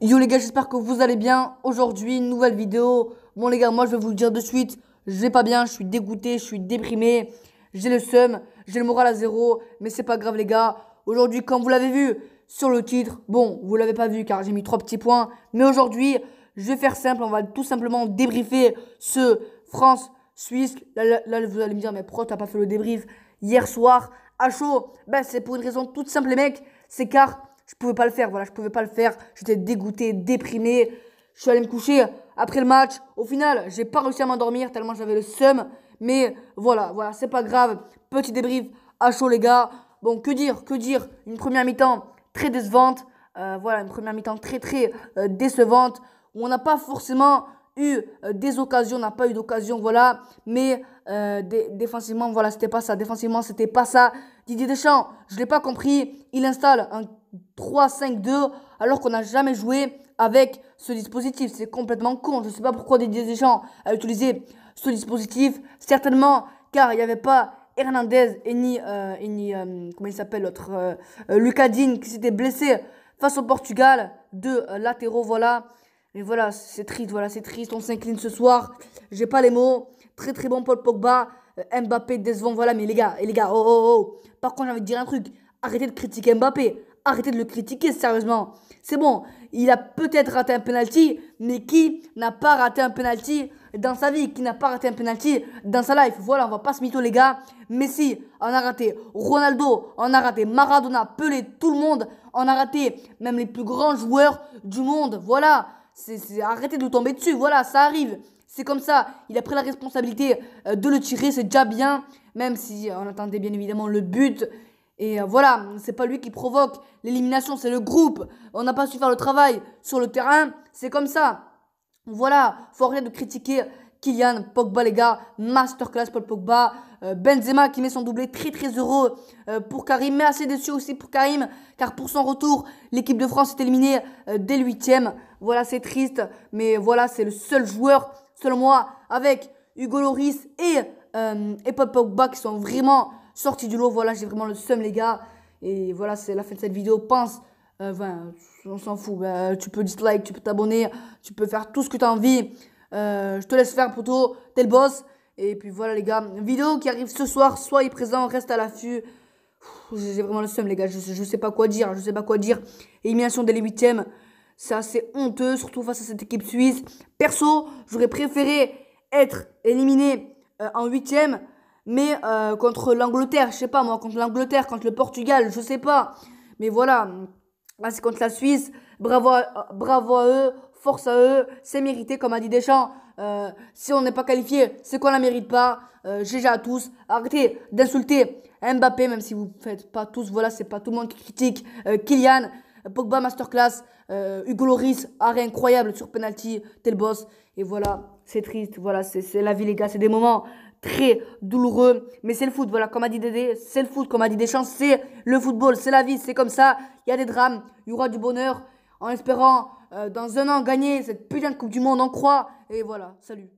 Yo les gars, j'espère que vous allez bien. Aujourd'hui, nouvelle vidéo. Bon les gars, moi je vais vous le dire de suite, je vais pas bien, je suis dégoûté, je suis déprimé, j'ai le seum, j'ai le moral à zéro, mais c'est pas grave les gars. Aujourd'hui, comme vous l'avez vu sur le titre, bon, vous l'avez pas vu car j'ai mis trois petits points, mais aujourd'hui, je vais faire simple, on va tout simplement débriefer ce France Suisse. Là, vous allez me dire, mais pro, t'as pas fait le débrief hier soir à chaud Ben c'est pour une raison toute simple les mecs, c'est car je pouvais pas le faire, voilà, je pouvais pas le faire. J'étais dégoûté, déprimé. Je suis allé me coucher après le match. Au final, j'ai pas réussi à m'endormir tellement j'avais le seum. Mais voilà, voilà, c'est pas grave. Petit débrief à chaud, les gars. Bon, que dire, que dire Une première mi-temps très décevante. Euh, voilà, une première mi-temps très, très euh, décevante. Où on n'a pas forcément eu euh, des occasions, on n'a pas eu d'occasion, voilà. Mais euh, défensivement, voilà, c'était pas ça. Défensivement, c'était pas ça. Didier Deschamps, je l'ai pas compris. Il installe un 3-5-2 alors qu'on n'a jamais joué avec ce dispositif. C'est complètement con. Je ne sais pas pourquoi des gens à utilisé ce dispositif. Certainement car il n'y avait pas Hernandez et ni, euh, ni euh, comment il s'appelle l'autre, euh, euh qui s'était blessé face au Portugal. Deux euh, latéraux, voilà. Mais voilà, c'est triste, voilà, c'est triste. On s'incline ce soir. J'ai pas les mots. Très très bon Paul Pogba. Mbappé décevant, voilà. Mais les gars, et les gars, oh oh oh. Par contre, j'ai envie de dire un truc. Arrêtez de critiquer Mbappé arrêtez de le critiquer sérieusement. C'est bon, il a peut-être raté un penalty, mais qui n'a pas raté un penalty dans sa vie, qui n'a pas raté un penalty dans sa life. Voilà, on va pas se mytho les gars. Messi en a raté, Ronaldo en a raté, Maradona, Pelé, tout le monde en a raté, même les plus grands joueurs du monde. Voilà, c'est arrêtez de tomber dessus. Voilà, ça arrive. C'est comme ça, il a pris la responsabilité euh, de le tirer, c'est déjà bien, même si on attendait bien évidemment le but, et euh, voilà, c'est pas lui qui provoque l'élimination, c'est le groupe. On n'a pas su faire le travail sur le terrain, c'est comme ça. Voilà, faut rien de critiquer Kylian Pogba, les gars. Masterclass Paul Pogba. Euh, Benzema qui met son doublé, très très heureux euh, pour Karim, mais assez déçu aussi pour Karim, car pour son retour, l'équipe de France est éliminée dès 8ème. Voilà, c'est triste, mais voilà, c'est le seul joueur, selon moi, avec Hugo Loris et, et Paul Pogba qui sont vraiment sorti du lot. Voilà, j'ai vraiment le seum, les gars. Et voilà, c'est la fin de cette vidéo. Pense, euh, on s'en fout. Bah, tu peux dislike, tu peux t'abonner, tu peux faire tout ce que tu as envie. Euh, je te laisse faire, toi. T'es le boss. Et puis voilà, les gars. Vidéo qui arrive ce soir. Soyez présents, reste à l'affût. J'ai vraiment le seum, les gars. Je, je, sais pas quoi dire. Je sais pas quoi dire. Élimination dès les huitièmes. C'est assez honteux, surtout face à cette équipe suisse. Perso, j'aurais préféré être éliminé euh, en huitième. Mais euh, contre l'Angleterre, je sais pas moi, contre l'Angleterre, contre le Portugal, je sais pas. Mais voilà, c'est contre la Suisse. Bravo bravo à eux, force à eux, c'est mérité comme a dit Deschamps. Euh, si on n'est pas qualifié, c'est qu'on la mérite pas. Euh, GG à tous. Arrêtez d'insulter Mbappé, même si vous faites pas tous. Voilà, c'est pas tout le monde qui critique euh, Kylian. Pogba Masterclass, euh, Hugo Loris, arrêt incroyable sur penalty, tel boss. Et voilà, c'est triste, voilà, c'est la vie les gars, c'est des moments très douloureux. Mais c'est le foot, voilà, comme a dit Dédé, c'est le foot, comme a dit Deschamps, c'est le football, c'est la vie, c'est comme ça. Il y a des drames, il y aura du bonheur, en espérant euh, dans un an gagner cette putain de Coupe du Monde, on croit. Et voilà, salut.